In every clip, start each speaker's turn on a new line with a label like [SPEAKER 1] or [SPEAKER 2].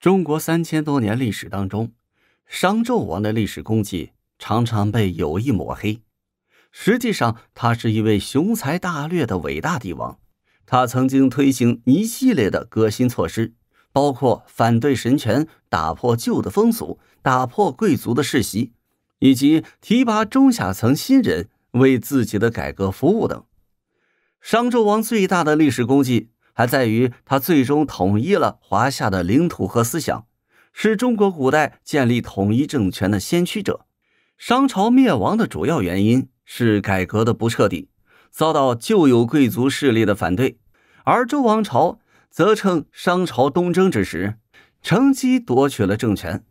[SPEAKER 1] 中国三千多年历史当中，商纣王的历史功绩常常被有意抹黑。实际上，他是一位雄才大略的伟大帝王。他曾经推行一系列的革新措施，包括反对神权、打破旧的风俗、打破贵族的世袭，以及提拔中下层新人为自己的改革服务等。商纣王最大的历史功绩。还在于他最终统一了华夏的领土和思想，是中国古代建立统一政权的先驱者。商朝灭亡的主要原因是改革的不彻底，遭到旧有贵族势力的反对，而周王朝则趁商朝东征之时，乘机夺取了政权。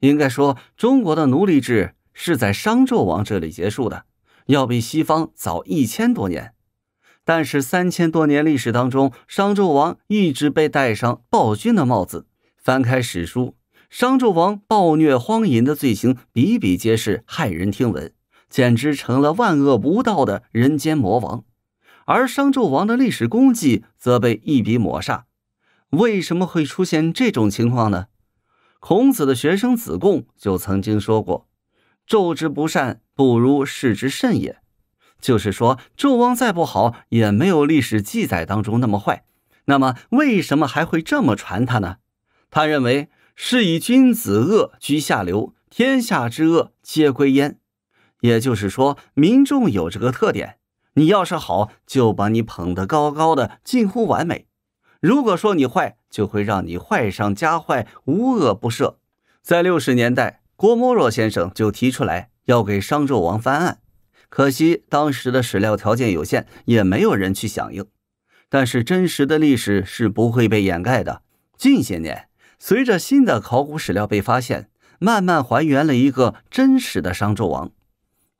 [SPEAKER 1] 应该说，中国的奴隶制是在商纣王这里结束的，要比西方早一千多年。但是，三千多年历史当中，商纣王一直被戴上暴君的帽子。翻开史书，商纣王暴虐荒淫的罪行比比皆是，骇人听闻，简直成了万恶不道的人间魔王。而商纣王的历史功绩则被一笔抹煞。为什么会出现这种情况呢？孔子的学生子贡就曾经说过：“纣之不善，不如是之甚也。”就是说，纣王再不好，也没有历史记载当中那么坏。那么，为什么还会这么传他呢？他认为：“是以君子恶居下流，天下之恶皆归焉。”也就是说，民众有这个特点：你要是好，就把你捧得高高的，近乎完美；如果说你坏，就会让你坏上加坏，无恶不赦。在六十年代，郭沫若先生就提出来要给商纣王翻案。可惜当时的史料条件有限，也没有人去响应。但是真实的历史是不会被掩盖的。近些年，随着新的考古史料被发现，慢慢还原了一个真实的商纣王。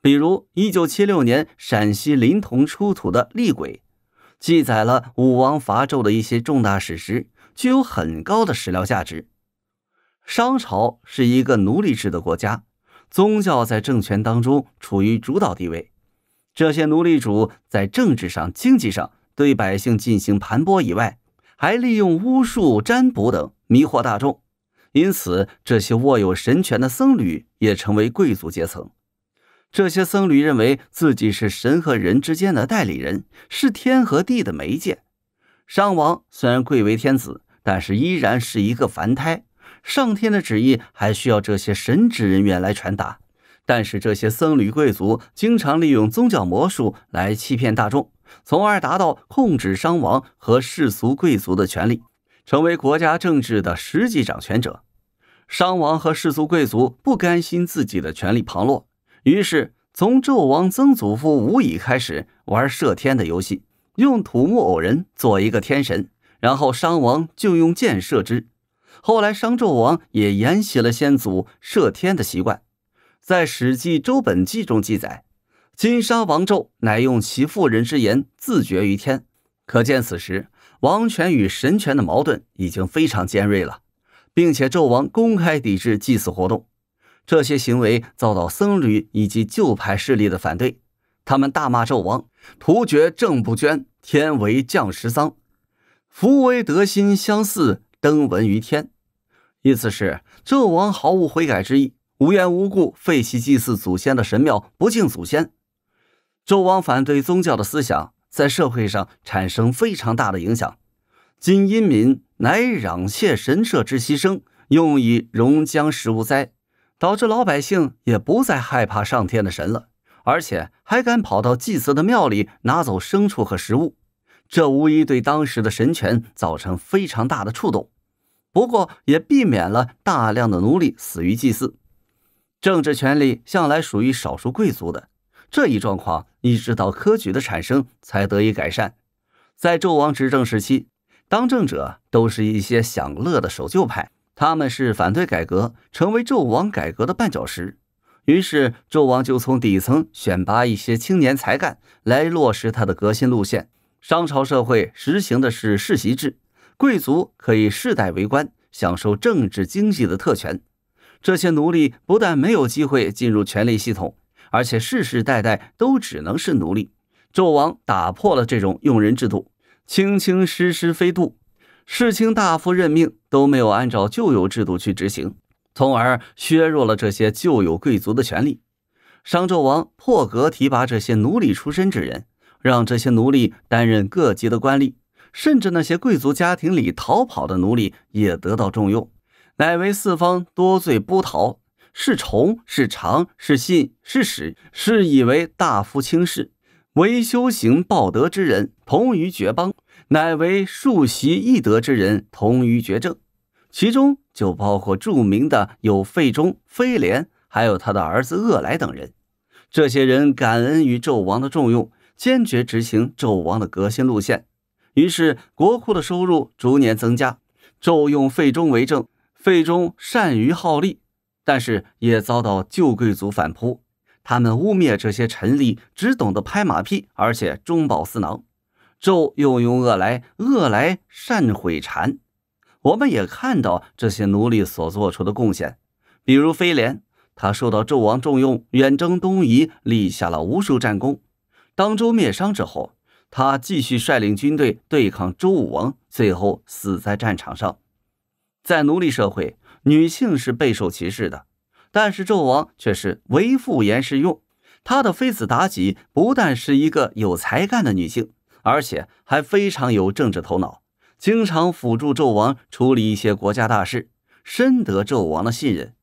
[SPEAKER 1] 比如，一九七六年陕西临潼出土的《厉鬼，记载了武王伐纣的一些重大史实，具有很高的史料价值。商朝是一个奴隶制的国家。宗教在政权当中处于主导地位，这些奴隶主在政治上、经济上对百姓进行盘剥以外，还利用巫术、占卜等迷惑大众。因此，这些握有神权的僧侣也成为贵族阶层。这些僧侣认为自己是神和人之间的代理人，是天和地的媒介。商王虽然贵为天子，但是依然是一个凡胎。上天的旨意还需要这些神职人员来传达，但是这些僧侣贵族经常利用宗教魔术来欺骗大众，从而达到控制商王和世俗贵族的权利，成为国家政治的实际掌权者。商王和世俗贵族不甘心自己的权力旁落，于是从纣王曾祖父无乙开始玩射天的游戏，用土木偶人做一个天神，然后商王就用箭射之。后来，商纣王也沿袭了先祖射天的习惯，在《史记·周本纪》中记载：“今商王纣乃用其妇人之言，自绝于天。”可见，此时王权与神权的矛盾已经非常尖锐了，并且纣王公开抵制祭祀活动，这些行为遭到僧侣以及旧派势力的反对，他们大骂纣王：“徒绝正不捐，天为降十丧，福为德心相似。”登闻于天，意思是纣王毫无悔改之意，无缘无故废弃祭祀祖先的神庙，不敬祖先。纣王反对宗教的思想，在社会上产生非常大的影响。今殷民乃攘窃神社之牺牲，用以溶浆食物灾，导致老百姓也不再害怕上天的神了，而且还敢跑到祭祀的庙里拿走牲畜和食物，这无疑对当时的神权造成非常大的触动。不过，也避免了大量的奴隶死于祭祀。政治权力向来属于少数贵族的，这一状况一直到科举的产生才得以改善。在纣王执政时期，当政者都是一些享乐的守旧派，他们是反对改革，成为纣王改革的绊脚石。于是，纣王就从底层选拔一些青年才干来落实他的革新路线。商朝社会实行的是世袭制。贵族可以世代为官，享受政治经济的特权。这些奴隶不但没有机会进入权力系统，而且世世代代都只能是奴隶。纣王打破了这种用人制度，卿卿师师非度，世卿大夫任命都没有按照旧有制度去执行，从而削弱了这些旧有贵族的权利。商纣王破格提拔这些奴隶出身之人，让这些奴隶担任各级的官吏。甚至那些贵族家庭里逃跑的奴隶也得到重用，乃为四方多罪不逃，是崇是长是信是使，是以为大夫轻视，唯修行报德之人同于绝邦，乃为树习易德之人同于绝政。其中就包括著名的有费忠、飞廉，还有他的儿子恶来等人。这些人感恩于纣王的重用，坚决执行纣王的革新路线。于是国库的收入逐年增加。纣用费仲为政，费仲善于好利，但是也遭到旧贵族反扑。他们污蔑这些臣吏只懂得拍马屁，而且中饱私囊。纣又用恶来，恶来善毁谗。我们也看到这些奴隶所做出的贡献，比如飞廉，他受到纣王重用，远征东夷，立下了无数战功。当周灭商之后。他继续率领军队对抗周武王，最后死在战场上。在奴隶社会，女性是备受歧视的，但是纣王却是唯妇言是用。他的妃子妲己不但是一个有才干的女性，而且还非常有政治头脑，经常辅助纣王处理一些国家大事，深得纣王的信任。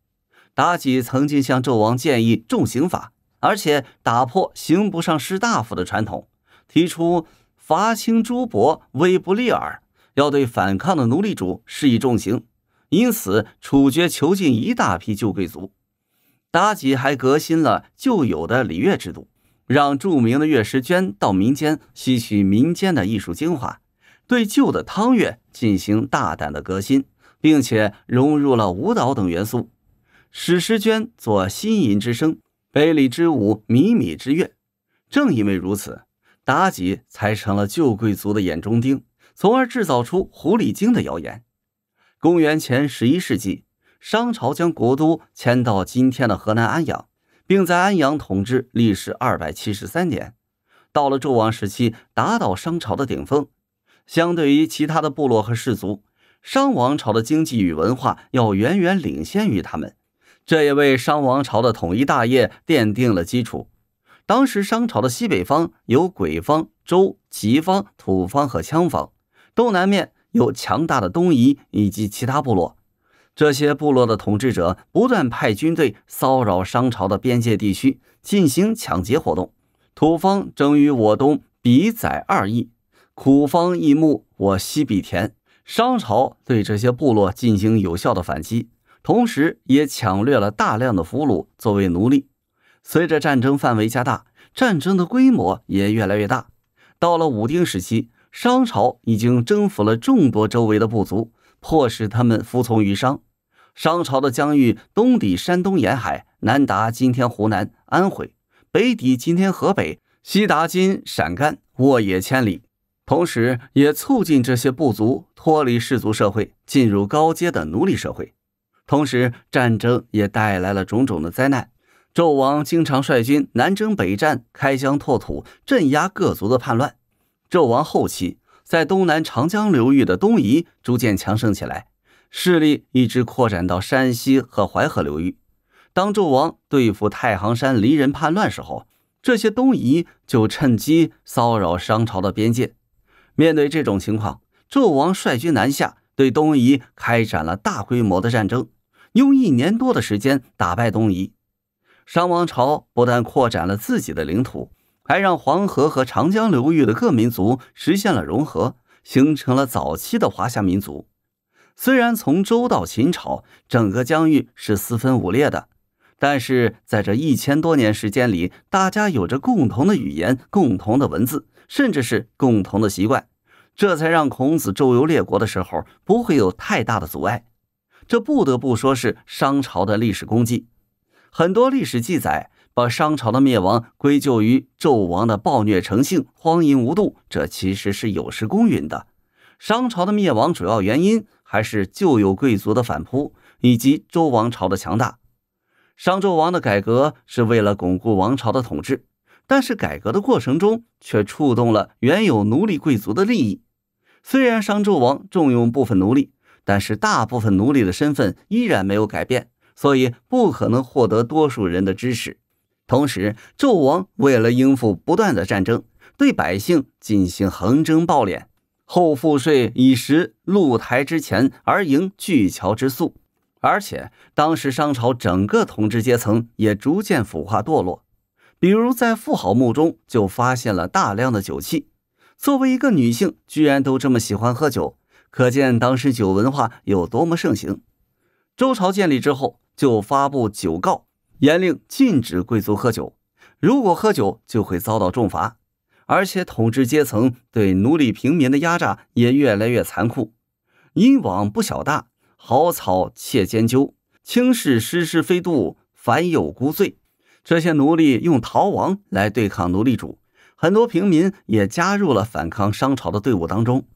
[SPEAKER 1] 妲己曾经向纣王建议重刑法，而且打破刑不上士大夫的传统。提出伐清诸伯，威不利耳，要对反抗的奴隶主施以重刑，因此处决、囚禁一大批旧贵族。妲己还革新了旧有的礼乐制度，让著名的乐师娟到民间吸取民间的艺术精华，对旧的汤乐进行大胆的革新，并且融入了舞蹈等元素，使诗娟作新吟之声，北里之舞，靡靡之乐。正因为如此。妲己才成了旧贵族的眼中钉，从而制造出狐狸精的谣言。公元前十一世纪，商朝将国都迁到今天的河南安阳，并在安阳统治历时二百七十三年。到了纣王时期，达到商朝的顶峰。相对于其他的部落和氏族，商王朝的经济与文化要远远领先于他们，这也为商王朝的统一大业奠定了基础。当时，商朝的西北方有鬼方、周、吉方、土方和羌方，东南面有强大的东夷以及其他部落。这些部落的统治者不断派军队骚扰商朝的边界地区，进行抢劫活动。土方征于我东，比载二亿；苦方益木，我西比田。商朝对这些部落进行有效的反击，同时也抢掠了大量的俘虏作为奴隶。随着战争范围加大，战争的规模也越来越大。到了武丁时期，商朝已经征服了众多周围的部族，迫使他们服从于商。商朝的疆域东抵山东沿海，南达今天湖南、安徽，北抵今天河北，西达今陕甘，沃野千里。同时，也促进这些部族脱离氏族社会，进入高阶的奴隶社会。同时，战争也带来了种种的灾难。纣王经常率军南征北战，开疆拓土，镇压各族的叛乱。纣王后期在东南长江流域的东夷逐渐强盛起来，势力一直扩展到山西和淮河流域。当纣王对付太行山黎人叛乱时候，这些东夷就趁机骚扰商朝的边界。面对这种情况，纣王率军南下，对东夷开展了大规模的战争，用一年多的时间打败东夷。商王朝不但扩展了自己的领土，还让黄河和长江流域的各民族实现了融合，形成了早期的华夏民族。虽然从周到秦朝，整个疆域是四分五裂的，但是在这一千多年时间里，大家有着共同的语言、共同的文字，甚至是共同的习惯，这才让孔子周游列国的时候不会有太大的阻碍。这不得不说是商朝的历史功绩。很多历史记载把商朝的灭亡归咎于纣王的暴虐成性、荒淫无度，这其实是有失公允的。商朝的灭亡主要原因还是旧有贵族的反扑以及周王朝的强大。商纣王的改革是为了巩固王朝的统治，但是改革的过程中却触动了原有奴隶贵族的利益。虽然商纣王重用部分奴隶，但是大部分奴隶的身份依然没有改变。所以不可能获得多数人的支持。同时，纣王为了应付不断的战争，对百姓进行横征暴敛，后赋税以食露台之前而营巨桥之粟。而且，当时商朝整个统治阶层也逐渐腐化堕落。比如，在富豪墓中就发现了大量的酒器。作为一个女性，居然都这么喜欢喝酒，可见当时酒文化有多么盛行。周朝建立之后，就发布酒告，严令禁止贵族喝酒，如果喝酒就会遭到重罚。而且统治阶层对奴隶平民的压榨也越来越残酷。因往不小大，好草切兼究，轻视是是非度，凡有孤罪。这些奴隶用逃亡来对抗奴隶主，很多平民也加入了反抗商朝的队伍当中。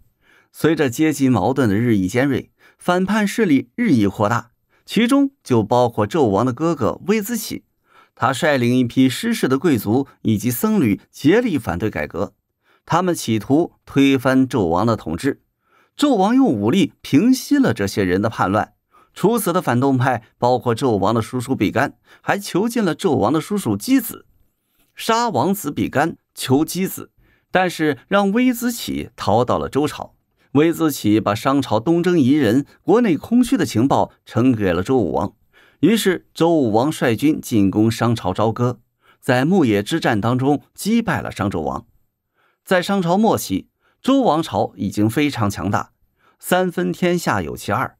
[SPEAKER 1] 随着阶级矛盾的日益尖锐，反叛势力日益扩大。其中就包括纣王的哥哥微子启，他率领一批失势的贵族以及僧侣竭力反对改革，他们企图推翻纣王的统治。纣王用武力平息了这些人的叛乱，处死的反动派包括纣王的叔叔比干，还囚禁了纣王的叔叔箕子，杀王子比干，囚箕子，但是让微子启逃到了周朝。微子启把商朝东征夷人、国内空虚的情报呈给了周武王，于是周武王率军进攻商朝朝歌，在牧野之战当中击败了商纣王。在商朝末期，周王朝已经非常强大，三分天下有其二。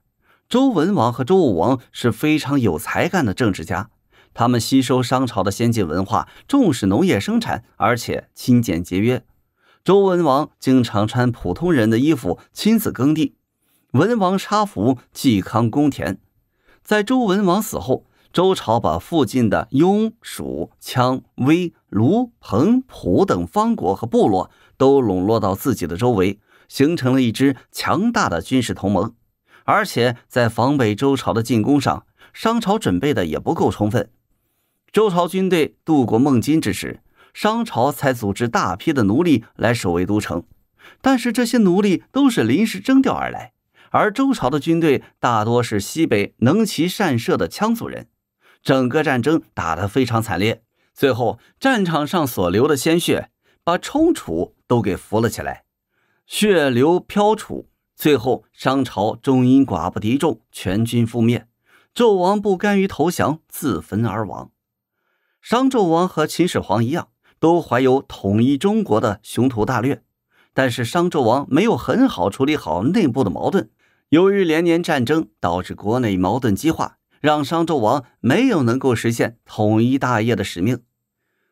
[SPEAKER 1] 周文王和周武王是非常有才干的政治家，他们吸收商朝的先进文化，重视农业生产，而且勤俭节约。周文王经常穿普通人的衣服，亲自耕地。文王插福，济康公田。在周文王死后，周朝把附近的雍、蜀、羌、威、卢、彭、濮等方国和部落都笼络到自己的周围，形成了一支强大的军事同盟。而且在防备周朝的进攻上，商朝准备的也不够充分。周朝军队渡过孟津之时。商朝才组织大批的奴隶来守卫都城，但是这些奴隶都是临时征调而来，而周朝的军队大多是西北能骑善射的羌族人，整个战争打得非常惨烈，最后战场上所流的鲜血把冲楚都给扶了起来，血流飘楚，最后商朝终因寡不敌众，全军覆灭，纣王不甘于投降，自焚而亡。商纣王和秦始皇一样。都怀有统一中国的雄图大略，但是商纣王没有很好处理好内部的矛盾，由于连年战争导致国内矛盾激化，让商纣王没有能够实现统一大业的使命。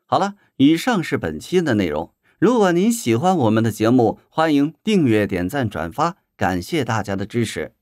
[SPEAKER 1] 好了，以上是本期的内容。如果您喜欢我们的节目，欢迎订阅、点赞、转发，感谢大家的支持。